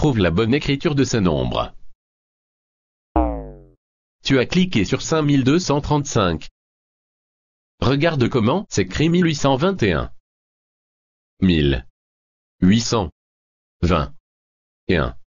Trouve la bonne écriture de ce nombre. Tu as cliqué sur 5235. Regarde comment s'écrit 1821. 1821.